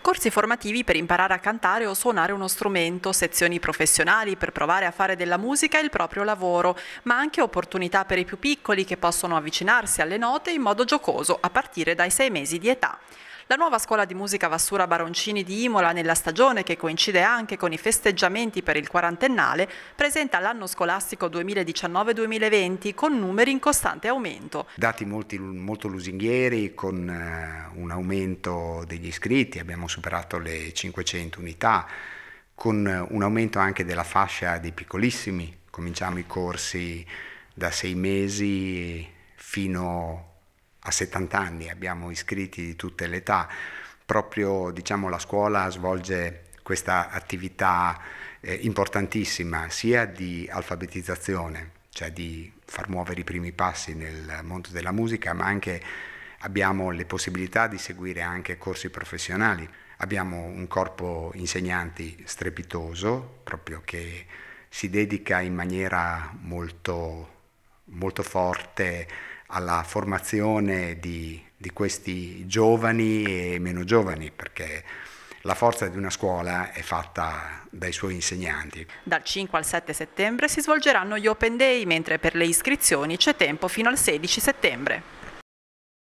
corsi formativi per imparare a cantare o suonare uno strumento, sezioni professionali per provare a fare della musica il proprio lavoro, ma anche opportunità per i più piccoli che possono avvicinarsi alle note in modo giocoso a partire dai sei mesi di età. La nuova scuola di musica Vassura Baroncini di Imola, nella stagione che coincide anche con i festeggiamenti per il quarantennale, presenta l'anno scolastico 2019-2020 con numeri in costante aumento. Dati molti, molto lusinghieri, con eh, un aumento degli iscritti, abbiamo superato le 500 unità, con un aumento anche della fascia dei piccolissimi, cominciamo i corsi da sei mesi fino a 70 anni, abbiamo iscritti di tutte le età, proprio diciamo, la scuola svolge questa attività eh, importantissima sia di alfabetizzazione, cioè di far muovere i primi passi nel mondo della musica, ma anche abbiamo le possibilità di seguire anche corsi professionali, abbiamo un corpo insegnanti strepitoso, proprio che si dedica in maniera molto, molto forte alla formazione di, di questi giovani e meno giovani, perché la forza di una scuola è fatta dai suoi insegnanti. Dal 5 al 7 settembre si svolgeranno gli Open Day, mentre per le iscrizioni c'è tempo fino al 16 settembre.